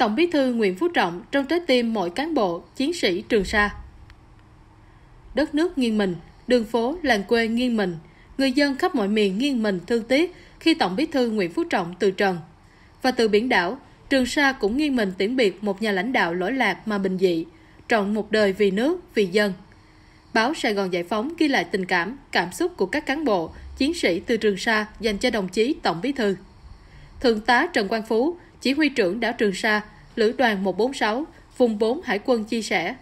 Tổng bí thư Nguyễn Phú Trọng trong trái tim mỗi cán bộ, chiến sĩ Trường Sa. Đất nước nghiêng mình, đường phố, làng quê nghiêng mình, người dân khắp mọi miền nghiêng mình thương tiếc khi Tổng bí thư Nguyễn Phú Trọng từ trần. Và từ biển đảo, Trường Sa cũng nghiêng mình tiễn biệt một nhà lãnh đạo lỗi lạc mà bình dị, trọn một đời vì nước, vì dân. Báo Sài Gòn Giải Phóng ghi lại tình cảm, cảm xúc của các cán bộ, chiến sĩ từ Trường Sa dành cho đồng chí Tổng Bí Thư. Thượng tá Trần Quang Phú, chỉ huy trưởng đảo Trường Sa, Lữ đoàn 146, vùng 4 Hải quân chia sẻ.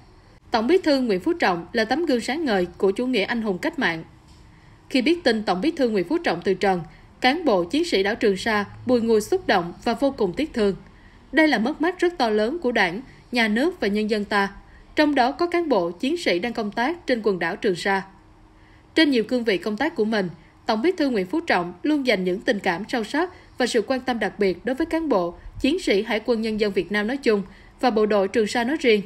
Tổng bí thư Nguyễn Phú Trọng là tấm gương sáng ngời của chủ nghĩa anh hùng cách mạng. Khi biết tin Tổng bí thư Nguyễn Phú Trọng từ trần, cán bộ chiến sĩ đảo Trường Sa bùi ngùi xúc động và vô cùng tiếc thương. Đây là mất mát rất to lớn của đảng, nhà nước và nhân dân ta, trong đó có cán bộ chiến sĩ đang công tác trên quần đảo Trường Sa. Trên nhiều cương vị công tác của mình, Tổng bí thư Nguyễn Phú Trọng luôn dành những tình cảm sâu sắc và sự quan tâm đặc biệt đối với cán bộ, chiến sĩ Hải quân Nhân dân Việt Nam nói chung và bộ đội Trường Sa nói riêng.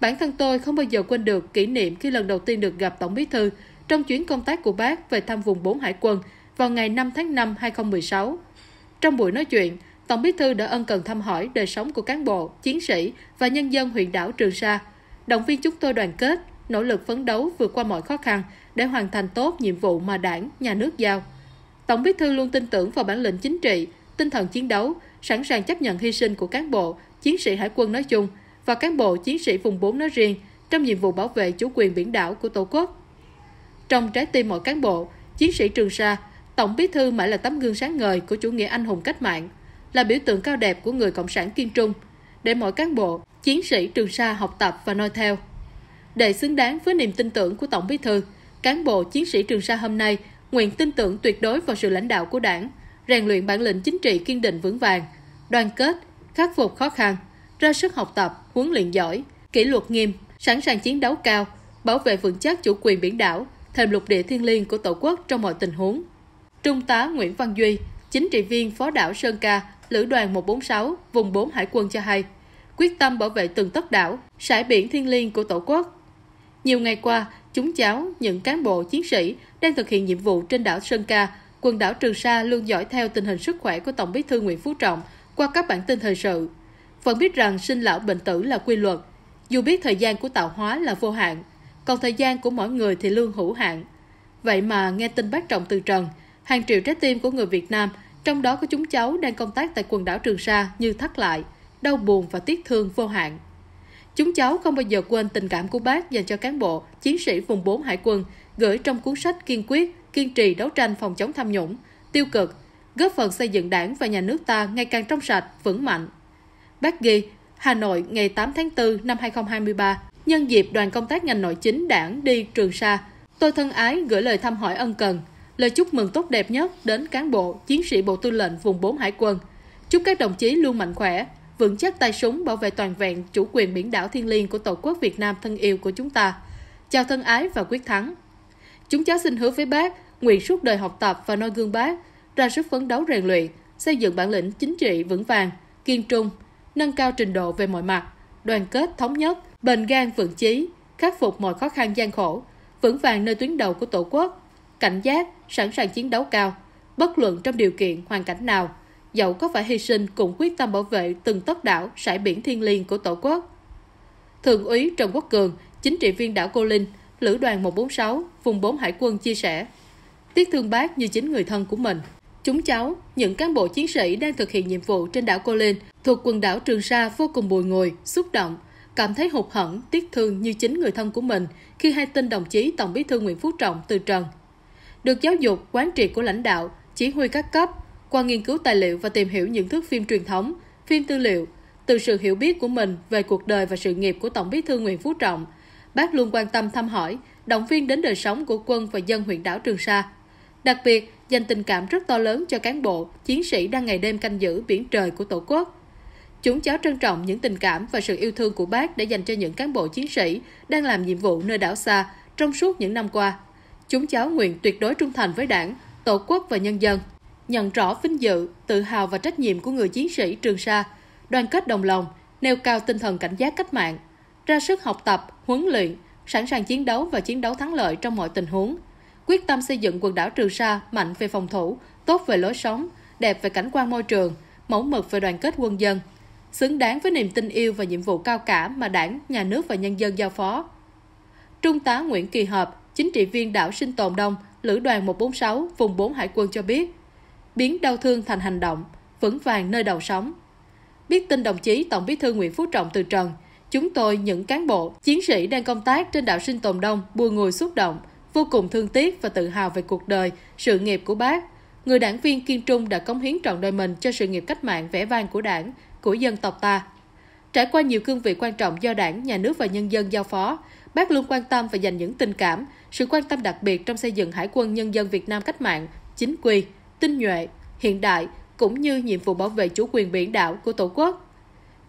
Bản thân tôi không bao giờ quên được kỷ niệm khi lần đầu tiên được gặp Tổng Bí Thư trong chuyến công tác của bác về thăm vùng 4 Hải quân vào ngày 5 tháng 5 2016. Trong buổi nói chuyện, Tổng Bí Thư đã ân cần thăm hỏi đời sống của cán bộ, chiến sĩ và nhân dân huyện đảo Trường Sa, động viên chúng tôi đoàn kết, nỗ lực phấn đấu vượt qua mọi khó khăn để hoàn thành tốt nhiệm vụ mà đảng, nhà nước giao. Tổng Bí Thư luôn tin tưởng vào bản lĩnh chính trị, tinh thần chiến đấu, sẵn sàng chấp nhận hy sinh của cán bộ, chiến sĩ hải quân nói chung và cán bộ chiến sĩ vùng 4 nói riêng trong nhiệm vụ bảo vệ chủ quyền biển đảo của Tổ quốc. Trong trái tim mọi cán bộ, chiến sĩ Trường Sa, Tổng Bí thư mãi là tấm gương sáng ngời của chủ nghĩa anh hùng cách mạng, là biểu tượng cao đẹp của người cộng sản kiên trung, để mọi cán bộ, chiến sĩ Trường Sa học tập và noi theo. Để xứng đáng với niềm tin tưởng của Tổng Bí thư, cán bộ chiến sĩ Trường Sa hôm nay nguyện tin tưởng tuyệt đối vào sự lãnh đạo của Đảng, rèn luyện bản lĩnh chính trị kiên định vững vàng, đoàn kết, khắc phục khó khăn, ra sức học tập, huấn luyện giỏi, kỷ luật nghiêm, sẵn sàng chiến đấu cao, bảo vệ vững chắc chủ quyền biển đảo, thềm lục địa thiêng liêng của Tổ quốc trong mọi tình huống. Trung tá Nguyễn Văn Duy, chính trị viên phó đảo Sơn Ca, Lữ đoàn 146, vùng 4 Hải quân cho hay, quyết tâm bảo vệ từng tấc đảo, sải biển thiêng liêng của Tổ quốc. Nhiều ngày qua, chúng cháu, những cán bộ chiến sĩ đang thực hiện nhiệm vụ trên đảo Sơn Ca quần đảo Trường Sa luôn dõi theo tình hình sức khỏe của Tổng bí thư Nguyễn Phú Trọng qua các bản tin thời sự. Vẫn biết rằng sinh lão bệnh tử là quy luật. Dù biết thời gian của tạo hóa là vô hạn, còn thời gian của mỗi người thì luôn hữu hạn. Vậy mà nghe tin bác Trọng từ trần, hàng triệu trái tim của người Việt Nam, trong đó có chúng cháu đang công tác tại quần đảo Trường Sa như thắt lại, đau buồn và tiếc thương vô hạn. Chúng cháu không bao giờ quên tình cảm của bác dành cho cán bộ, chiến sĩ vùng 4 Hải quân, gửi trong cuốn sách Kiên quyết kiên trì đấu tranh phòng chống tham nhũng, tiêu cực, góp phần xây dựng đảng và nhà nước ta ngày càng trong sạch, vững mạnh. Bác ghi, Hà Nội ngày 8 tháng 4 năm 2023, nhân dịp đoàn công tác ngành nội chính đảng đi Trường Sa, tôi thân ái gửi lời thăm hỏi ân cần, lời chúc mừng tốt đẹp nhất đến cán bộ, chiến sĩ Bộ Tư lệnh Vùng 4 Hải quân. Chúc các đồng chí luôn mạnh khỏe, vững chắc tay súng bảo vệ toàn vẹn chủ quyền biển đảo thiêng liêng của Tổ quốc Việt Nam thân yêu của chúng ta. Chào thân ái và quyết thắng! Chúng cháu xin hứa với bác, nguyện suốt đời học tập và noi gương bác, ra sức phấn đấu rèn luyện, xây dựng bản lĩnh chính trị vững vàng, kiên trung, nâng cao trình độ về mọi mặt, đoàn kết thống nhất, bền gan vững chí, khắc phục mọi khó khăn gian khổ, vững vàng nơi tuyến đầu của Tổ quốc, cảnh giác, sẵn sàng chiến đấu cao, bất luận trong điều kiện hoàn cảnh nào, dẫu có phải hy sinh cũng quyết tâm bảo vệ từng tấc đảo sải biển thiên liêng của Tổ quốc. Thượng úy Trần Quốc Cường, chính trị viên đảo Cô Linh, Lữ đoàn 146, vùng 4 Hải quân chia sẻ. Tiếc thương bác như chính người thân của mình. Chúng cháu, những cán bộ chiến sĩ đang thực hiện nhiệm vụ trên đảo Cô Linh thuộc quần đảo Trường Sa vô cùng bùi ngồi xúc động, cảm thấy hụt hẫng, tiếc thương như chính người thân của mình khi hai tin đồng chí Tổng bí thư Nguyễn Phú Trọng từ trần. Được giáo dục, quán triệt của lãnh đạo, chỉ huy các cấp, qua nghiên cứu tài liệu và tìm hiểu những thước phim truyền thống, phim tư liệu, từ sự hiểu biết của mình về cuộc đời và sự nghiệp của Tổng bí thư Nguyễn Phú Trọng – bác luôn quan tâm thăm hỏi, động viên đến đời sống của quân và dân huyện đảo Trường Sa. Đặc biệt, dành tình cảm rất to lớn cho cán bộ, chiến sĩ đang ngày đêm canh giữ biển trời của Tổ quốc. Chúng cháu trân trọng những tình cảm và sự yêu thương của bác để dành cho những cán bộ chiến sĩ đang làm nhiệm vụ nơi đảo xa trong suốt những năm qua. Chúng cháu nguyện tuyệt đối trung thành với đảng, tổ quốc và nhân dân, nhận rõ vinh dự, tự hào và trách nhiệm của người chiến sĩ Trường Sa, đoàn kết đồng lòng, nêu cao tinh thần cảnh giác cách mạng, ra sức học tập, huấn luyện, sẵn sàng chiến đấu và chiến đấu thắng lợi trong mọi tình huống. Quyết tâm xây dựng quần đảo Trường Sa mạnh về phòng thủ, tốt về lối sống, đẹp về cảnh quan môi trường, mẫu mực về đoàn kết quân dân, xứng đáng với niềm tin yêu và nhiệm vụ cao cả mà đảng, nhà nước và nhân dân giao phó. Trung tá Nguyễn Kỳ Hợp, chính trị viên đảo Sinh Tồn Đông, Lữ đoàn 146, vùng 4 Hải quân cho biết, biến đau thương thành hành động, vững vàng nơi đầu sóng. Biết tin đồng chí Tổng bí thư Nguyễn Phú Trọng từ trần, Chúng tôi, những cán bộ, chiến sĩ đang công tác trên đảo Sinh Tồn Đông, bùa ngùi xúc động, vô cùng thương tiếc và tự hào về cuộc đời, sự nghiệp của bác. Người đảng viên kiên trung đã cống hiến trọn đời mình cho sự nghiệp cách mạng vẻ vang của đảng, của dân tộc ta. Trải qua nhiều cương vị quan trọng do đảng, nhà nước và nhân dân giao phó, bác luôn quan tâm và dành những tình cảm, sự quan tâm đặc biệt trong xây dựng Hải quân Nhân dân Việt Nam cách mạng, chính quy, tinh nhuệ, hiện đại, cũng như nhiệm vụ bảo vệ chủ quyền biển đảo của Tổ quốc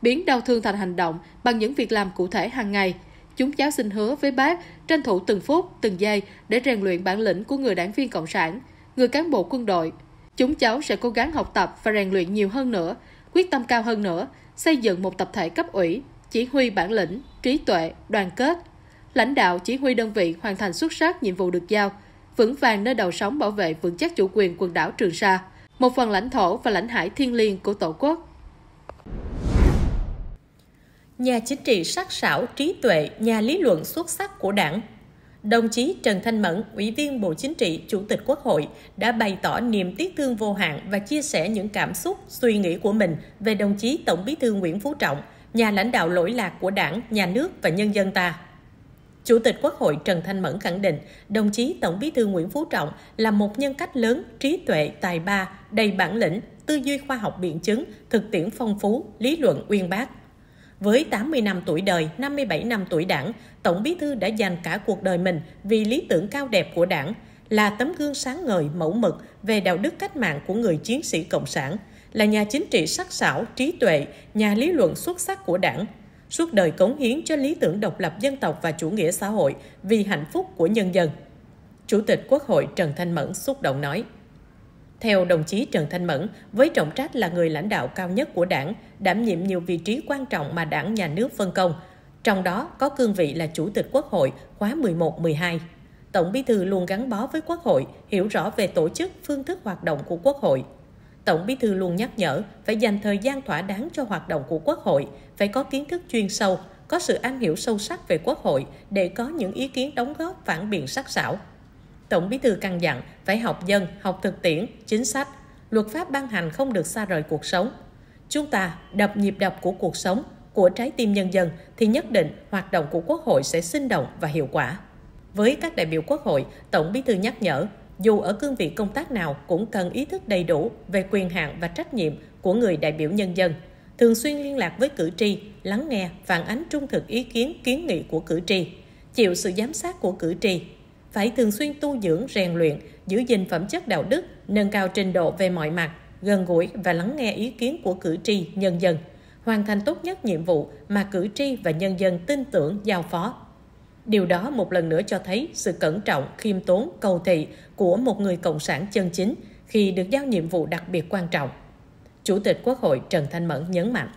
biến đau thương thành hành động bằng những việc làm cụ thể hàng ngày. Chúng cháu xin hứa với bác tranh thủ từng phút, từng giây để rèn luyện bản lĩnh của người đảng viên Cộng sản, người cán bộ quân đội. Chúng cháu sẽ cố gắng học tập và rèn luyện nhiều hơn nữa, quyết tâm cao hơn nữa, xây dựng một tập thể cấp ủy, chỉ huy bản lĩnh, trí tuệ, đoàn kết. Lãnh đạo chỉ huy đơn vị hoàn thành xuất sắc nhiệm vụ được giao, vững vàng nơi đầu sóng bảo vệ vững chắc chủ quyền quần đảo Trường Sa, một phần lãnh thổ và lãnh hải thiêng liêng của Tổ quốc nhà chính trị sắc sảo, trí tuệ, nhà lý luận xuất sắc của Đảng. Đồng chí Trần Thanh Mẫn, Ủy viên Bộ Chính trị, Chủ tịch Quốc hội đã bày tỏ niềm tiếc thương vô hạn và chia sẻ những cảm xúc, suy nghĩ của mình về đồng chí Tổng Bí thư Nguyễn Phú Trọng, nhà lãnh đạo lỗi lạc của Đảng, nhà nước và nhân dân ta. Chủ tịch Quốc hội Trần Thanh Mẫn khẳng định, đồng chí Tổng Bí thư Nguyễn Phú Trọng là một nhân cách lớn, trí tuệ, tài ba, đầy bản lĩnh, tư duy khoa học biện chứng, thực tiễn phong phú, lý luận uyên bác. Với 80 năm tuổi đời, 57 năm tuổi đảng, Tổng Bí thư đã dành cả cuộc đời mình vì lý tưởng cao đẹp của đảng, là tấm gương sáng ngời mẫu mực về đạo đức cách mạng của người chiến sĩ Cộng sản, là nhà chính trị sắc sảo, trí tuệ, nhà lý luận xuất sắc của đảng. Suốt đời cống hiến cho lý tưởng độc lập dân tộc và chủ nghĩa xã hội vì hạnh phúc của nhân dân. Chủ tịch Quốc hội Trần Thanh Mẫn xúc động nói. Theo đồng chí Trần Thanh Mẫn, với trọng trách là người lãnh đạo cao nhất của đảng, đảm nhiệm nhiều vị trí quan trọng mà đảng nhà nước phân công, trong đó có cương vị là Chủ tịch Quốc hội khóa 11-12. Tổng Bí thư luôn gắn bó với Quốc hội, hiểu rõ về tổ chức, phương thức hoạt động của Quốc hội. Tổng Bí thư luôn nhắc nhở phải dành thời gian thỏa đáng cho hoạt động của Quốc hội, phải có kiến thức chuyên sâu, có sự am hiểu sâu sắc về Quốc hội để có những ý kiến đóng góp phản biện sắc sảo, Tổng Bí thư căn dặn phải học dân, học thực tiễn, chính sách, luật pháp ban hành không được xa rời cuộc sống. Chúng ta đập nhịp đập của cuộc sống, của trái tim nhân dân thì nhất định hoạt động của Quốc hội sẽ sinh động và hiệu quả. Với các đại biểu Quốc hội, Tổng Bí thư nhắc nhở, dù ở cương vị công tác nào cũng cần ý thức đầy đủ về quyền hạn và trách nhiệm của người đại biểu nhân dân, thường xuyên liên lạc với cử tri, lắng nghe, phản ánh trung thực ý kiến, kiến nghị của cử tri, chịu sự giám sát của cử tri phải thường xuyên tu dưỡng rèn luyện giữ gìn phẩm chất đạo đức nâng cao trình độ về mọi mặt gần gũi và lắng nghe ý kiến của cử tri nhân dân hoàn thành tốt nhất nhiệm vụ mà cử tri và nhân dân tin tưởng giao phó điều đó một lần nữa cho thấy sự cẩn trọng khiêm tốn cầu thị của một người cộng sản chân chính khi được giao nhiệm vụ đặc biệt quan trọng chủ tịch quốc hội trần thanh mẫn nhấn mạnh